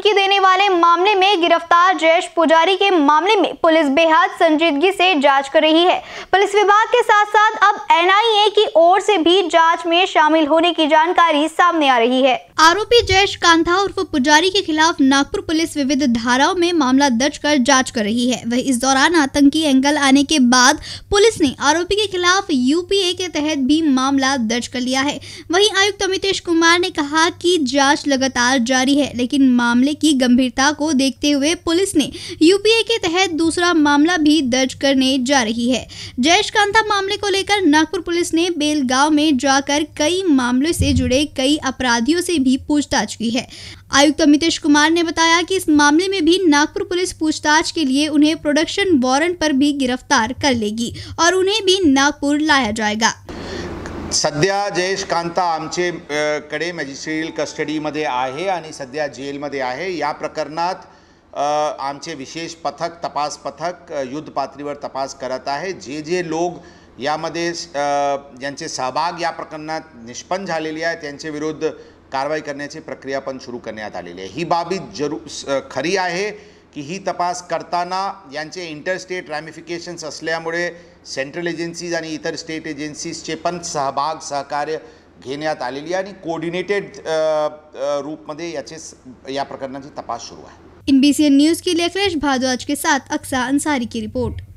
धमकी देने वाले मामले में गिरफ्तार जयेश पुजारी के मामले में पुलिस बेहद संजीदगी से जांच कर रही है पुलिस विभाग के साथ साथ अब एनआईए की ओर से भी जांच में शामिल होने की जानकारी सामने आ रही है आरोपी जयेश कांथा उर्फ पुजारी के खिलाफ नागपुर पुलिस विविध धाराओं में मामला दर्ज कर जाँच कर रही है वही इस दौरान आतंकी एंगल आने के बाद पुलिस ने आरोपी के खिलाफ यूपीए के तहत भी मामला दर्ज कर लिया है वही आयुक्त अमितेश कुमार ने कहा की जाँच लगातार जारी है लेकिन मामले मामले की गंभीरता को देखते हुए पुलिस ने यूपीए के तहत दूसरा मामला भी दर्ज करने जा रही है जयेश कांता मामले को लेकर नागपुर पुलिस ने बेलगांव में जाकर कई मामलों से जुड़े कई अपराधियों से भी पूछताछ की है आयुक्त अमितेश कुमार ने बताया कि इस मामले में भी नागपुर पुलिस पूछताछ के लिए उन्हें प्रोडक्शन वारंट पर भी गिरफ्तार कर लेगी और उन्हें भी नागपुर लाया जाएगा सध्या जयेश कांता आमचे कडे मॅजिस्ट्रियल कस्टडीमध्ये आहे आणि सध्या जेलमध्ये आहे या प्रकरणात आमचे विशेष पथक तपास पथक युद्ध पातळीवर तपास करत आहे जे जे लोक यामध्ये ज्यांचे सहभाग या प्रकरणात निष्पन्न झालेले आहे त्यांचे विरुद्ध कारवाई करण्याची प्रक्रिया पण सुरू करण्यात आलेली आहे ही बाबी जरू खरी आहे की ही तपास करताना यांचे इंटरस्टेट रॅमिफिकेशन्स असल्यामुळे सेंट्रल एजन्सीज आणि इतर स्टेट एजन्सीजचे पण सहभाग सहकार्य घेण्यात आलेली आणि कोऑर्डिनेटेड रूपमध्ये याचे या प्रकरणाची तपास सुरू आहे इन बी न्यूज़ के लिए अखिलेश भारद्वाज के साथ अक्सा अंसारी की रिपोर्ट